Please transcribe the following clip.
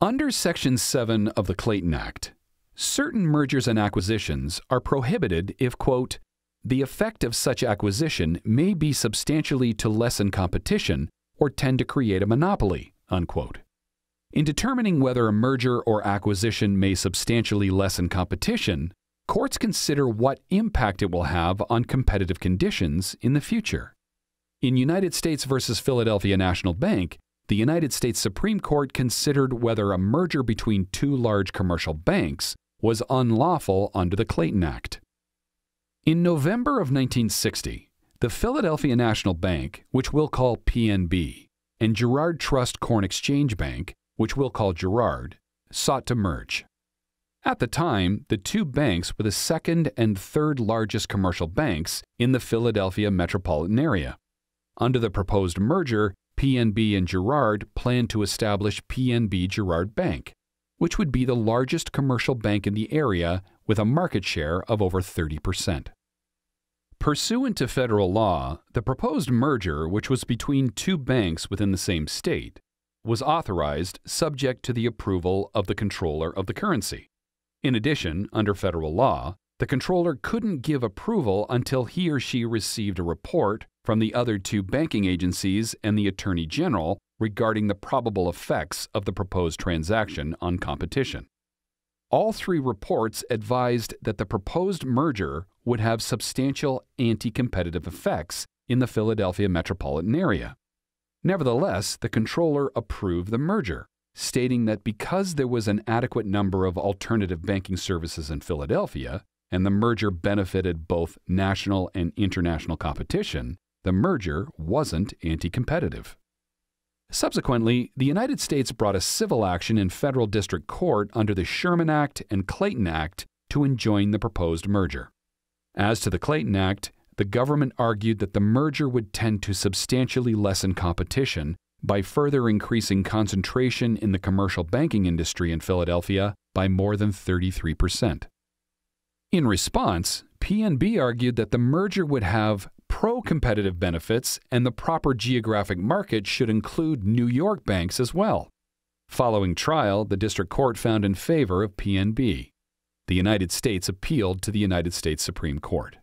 Under Section 7 of the Clayton Act, certain mergers and acquisitions are prohibited if, quote, the effect of such acquisition may be substantially to lessen competition or tend to create a monopoly, unquote. In determining whether a merger or acquisition may substantially lessen competition, courts consider what impact it will have on competitive conditions in the future. In United States v. Philadelphia National Bank, the United States Supreme Court considered whether a merger between two large commercial banks was unlawful under the Clayton Act. In November of 1960, the Philadelphia National Bank, which we'll call PNB, and Girard Trust Corn Exchange Bank, which we'll call Girard, sought to merge. At the time, the two banks were the second and third largest commercial banks in the Philadelphia metropolitan area. Under the proposed merger, PNB and Girard planned to establish PNB Girard Bank, which would be the largest commercial bank in the area with a market share of over 30%. Pursuant to federal law, the proposed merger, which was between two banks within the same state, was authorized subject to the approval of the controller of the currency. In addition, under federal law, the controller couldn't give approval until he or she received a report from the other two banking agencies and the Attorney General regarding the probable effects of the proposed transaction on competition. All three reports advised that the proposed merger would have substantial anti competitive effects in the Philadelphia metropolitan area. Nevertheless, the controller approved the merger, stating that because there was an adequate number of alternative banking services in Philadelphia, and the merger benefited both national and international competition, the merger wasn't anti competitive. Subsequently, the United States brought a civil action in federal district court under the Sherman Act and Clayton Act to enjoin the proposed merger. As to the Clayton Act, the government argued that the merger would tend to substantially lessen competition by further increasing concentration in the commercial banking industry in Philadelphia by more than 33 percent. In response, PNB argued that the merger would have pro competitive benefits and the proper geographic market should include New York banks as well. Following trial, the district court found in favor of PNB. The United States appealed to the United States Supreme Court.